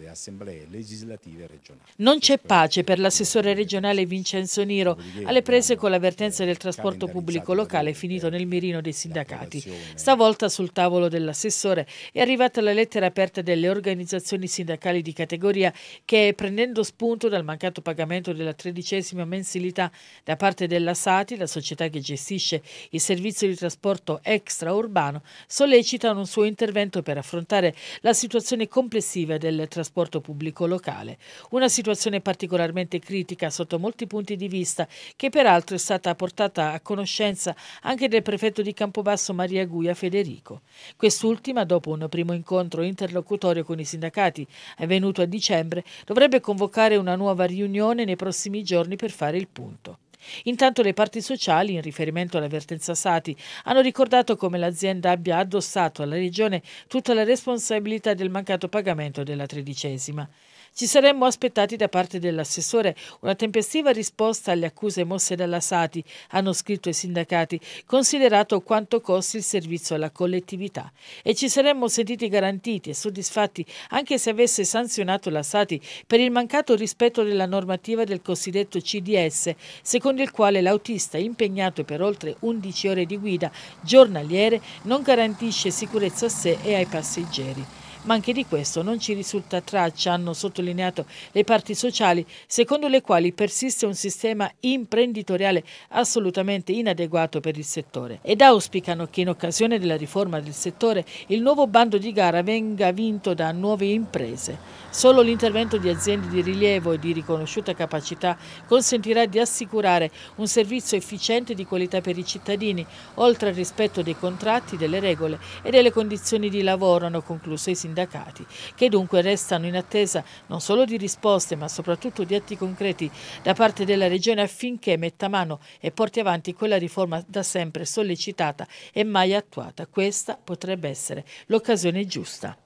le assemblee legislative regionali. Non c'è pace per l'assessore regionale Vincenzo Niro alle prese con l'avvertenza del trasporto pubblico locale finito nel mirino dei sindacati. Stavolta sul tavolo dell'assessore è arrivata la lettera aperta delle organizzazioni sindacali di categoria che prendendo spunto dal mancato pagamento della tredicesima mensilità da parte della SATI, la società che gestisce il servizio di trasporto extraurbano, sollecitano un suo intervento per affrontare la situazione complessiva del trasporto trasporto pubblico locale. Una situazione particolarmente critica sotto molti punti di vista che peraltro è stata portata a conoscenza anche del prefetto di Campobasso Maria Guia Federico. Quest'ultima, dopo un primo incontro interlocutorio con i sindacati avvenuto a dicembre, dovrebbe convocare una nuova riunione nei prossimi giorni per fare il punto. Intanto le parti sociali, in riferimento all'avvertenza Sati, hanno ricordato come l'azienda abbia addossato alla Regione tutta la responsabilità del mancato pagamento della tredicesima. Ci saremmo aspettati da parte dell'assessore una tempestiva risposta alle accuse mosse dalla Sati, hanno scritto i sindacati, considerato quanto costi il servizio alla collettività. E ci saremmo sentiti garantiti e soddisfatti anche se avesse sanzionato la Sati per il mancato rispetto della normativa del cosiddetto CDS, secondo con il quale l'autista impegnato per oltre 11 ore di guida giornaliere non garantisce sicurezza a sé e ai passeggeri ma anche di questo non ci risulta traccia, hanno sottolineato le parti sociali, secondo le quali persiste un sistema imprenditoriale assolutamente inadeguato per il settore ed auspicano che in occasione della riforma del settore il nuovo bando di gara venga vinto da nuove imprese. Solo l'intervento di aziende di rilievo e di riconosciuta capacità consentirà di assicurare un servizio efficiente di qualità per i cittadini, oltre al rispetto dei contratti, delle regole e delle condizioni di lavoro, hanno concluso i sindacati sindacati, che dunque restano in attesa non solo di risposte ma soprattutto di atti concreti da parte della Regione affinché metta mano e porti avanti quella riforma da sempre sollecitata e mai attuata. Questa potrebbe essere l'occasione giusta.